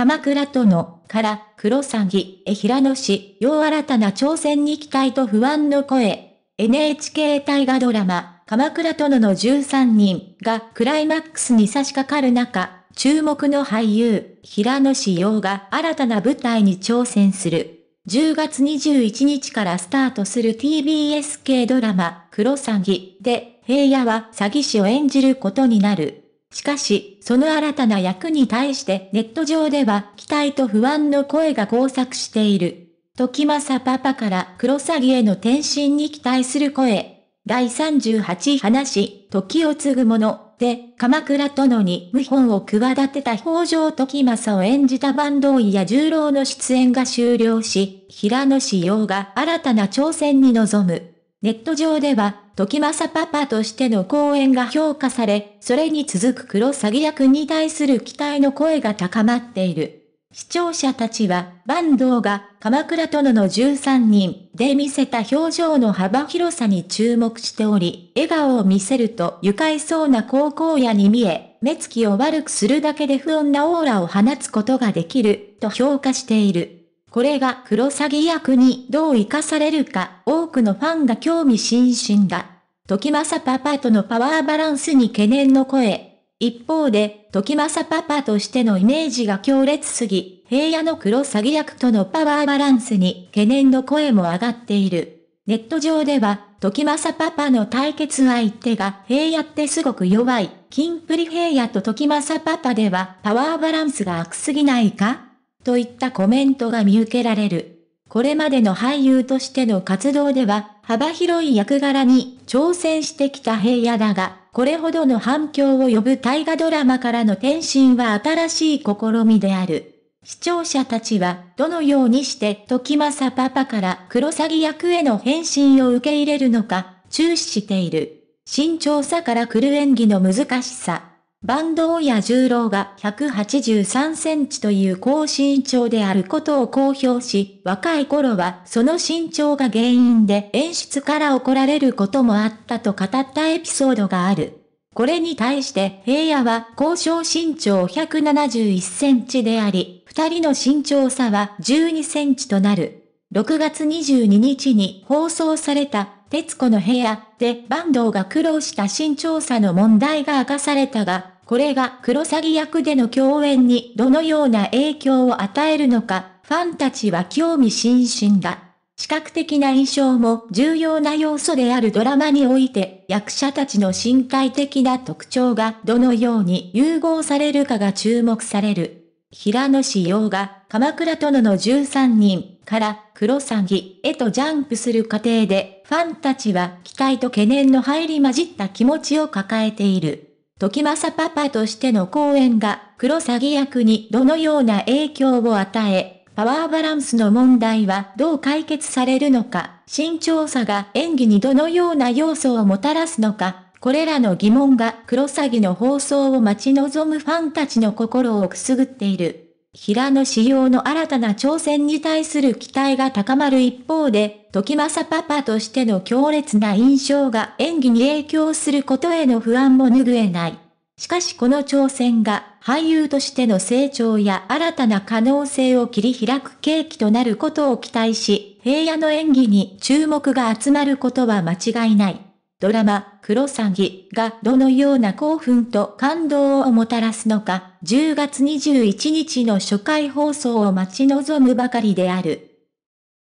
鎌倉殿から、黒詐欺、へ平野市、よう新たな挑戦に期待と不安の声。NHK 大河ドラマ、鎌倉殿の13人がクライマックスに差し掛かる中、注目の俳優、平野ようが新たな舞台に挑戦する。10月21日からスタートする TBS 系ドラマ、黒詐欺で、平野は詐欺師を演じることになる。しかし、その新たな役に対してネット上では期待と不安の声が交錯している。時政パパから黒詐欺への転身に期待する声。第38話、時を継ぐ者で、鎌倉殿に謀反を企てた北条時政を演じた坂東医や十郎の出演が終了し、平野志陽が新たな挑戦に臨む。ネット上では、時政パパとしての講演が評価され、それに続く黒詐欺役に対する期待の声が高まっている。視聴者たちは、坂東が鎌倉殿の13人で見せた表情の幅広さに注目しており、笑顔を見せると愉快そうな高校野に見え、目つきを悪くするだけで不穏なオーラを放つことができる、と評価している。これが黒詐欺役にどう活かされるか、多くのファンが興味津々だ。時政パパとのパワーバランスに懸念の声。一方で、時政パパとしてのイメージが強烈すぎ、平野の黒詐欺役とのパワーバランスに懸念の声も上がっている。ネット上では、時政パパの対決相手が平野ってすごく弱い、金プリ平野と時政パパではパワーバランスが悪すぎないかといったコメントが見受けられる。これまでの俳優としての活動では、幅広い役柄に挑戦してきた平野だが、これほどの反響を呼ぶ大河ドラマからの転身は新しい試みである。視聴者たちは、どのようにして時政パパから黒詐欺役への返信を受け入れるのか、注視している。慎重さから来る演技の難しさ。坂東や十郎が183センチという高身長であることを公表し、若い頃はその身長が原因で演出から怒られることもあったと語ったエピソードがある。これに対して平野は交渉身長171センチであり、二人の身長差は12センチとなる。6月22日に放送された徹子の部屋で坂東が苦労した新調査の問題が明かされたが、これが黒詐欺役での共演にどのような影響を与えるのか、ファンたちは興味津々だ。視覚的な印象も重要な要素であるドラマにおいて、役者たちの身体的な特徴がどのように融合されるかが注目される。平野志陽が鎌倉殿の13人、からクロサギへとジャンプする過程で、ファンたちは期待と懸念の入り混じった気持ちを抱えている。時政パパとしての講演が、クロサギ役にどのような影響を与え、パワーバランスの問題はどう解決されるのか、慎重さが演技にどのような要素をもたらすのか、これらの疑問がクロサギの放送を待ち望むファンたちの心をくすぐっている。平野仕様の新たな挑戦に対する期待が高まる一方で、時政パパとしての強烈な印象が演技に影響することへの不安も拭えない。しかしこの挑戦が俳優としての成長や新たな可能性を切り開く契機となることを期待し、平野の演技に注目が集まることは間違いない。ドラマ、クロサギがどのような興奮と感動をもたらすのか、10月21日の初回放送を待ち望むばかりである。